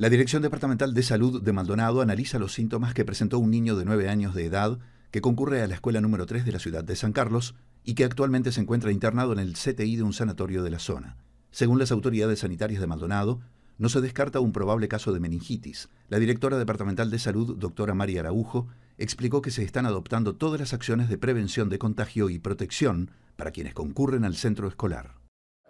La Dirección Departamental de Salud de Maldonado analiza los síntomas que presentó un niño de 9 años de edad que concurre a la escuela número 3 de la ciudad de San Carlos y que actualmente se encuentra internado en el CTI de un sanatorio de la zona. Según las autoridades sanitarias de Maldonado, no se descarta un probable caso de meningitis. La directora departamental de salud, doctora María Araujo, explicó que se están adoptando todas las acciones de prevención de contagio y protección para quienes concurren al centro escolar.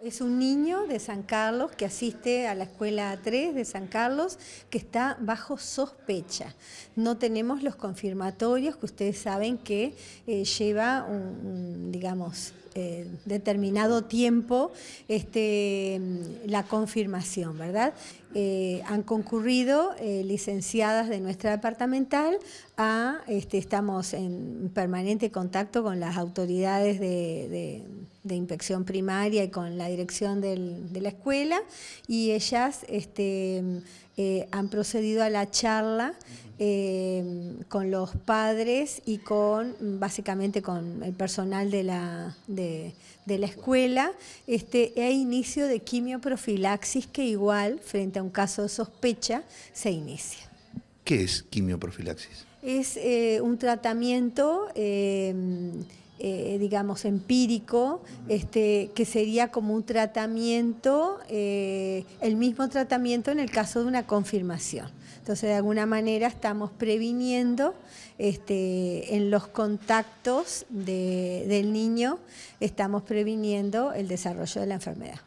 Es un niño de San Carlos que asiste a la escuela 3 de San Carlos que está bajo sospecha. No tenemos los confirmatorios que ustedes saben que eh, lleva un, digamos, eh, determinado tiempo este, la confirmación, ¿verdad? Eh, han concurrido licenciadas de nuestra departamental a, este, estamos en permanente contacto con las autoridades de de inspección primaria y con la dirección de la escuela y ellas este, eh, han procedido a la charla eh, con los padres y con básicamente con el personal de la, de, la escuela este, e inicio de quimioprofilaxis que igual frente a un caso de sospecha se inicia. ¿Qué es quimioprofilaxis? Es eh, un tratamiento eh, digamos, empírico, este, que sería como un tratamiento, eh, el mismo tratamiento en el caso de una confirmación. Entonces, de alguna manera estamos previniendo este, en los contactos del niño, estamos previniendo el desarrollo de la enfermedad.